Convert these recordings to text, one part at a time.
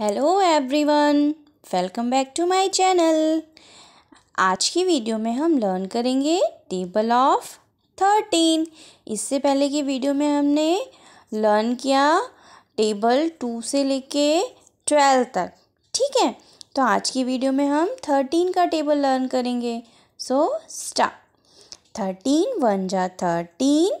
hello everyone welcome back to my channel आज की video में हम लर्न करेंगे टेबल ऑफ थर्टीन इससे पहले की वीडियो में हमने लर्न किया टेबल टू से लेके ट्वेल्व तक ठीक है तो आज की वीडियो में हम थर्टीन का टेबल लर्न करेंगे सो स्टार्ट थर्टीन वन जा थर्टीन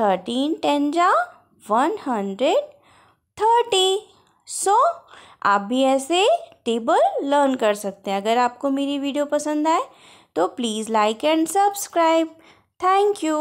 थर्टीन टेन जा वन हंड्रेड थर्टी सो आप भी ऐसे टेबल लर्न कर सकते हैं अगर आपको मेरी वीडियो पसंद आए तो please like and subscribe thank you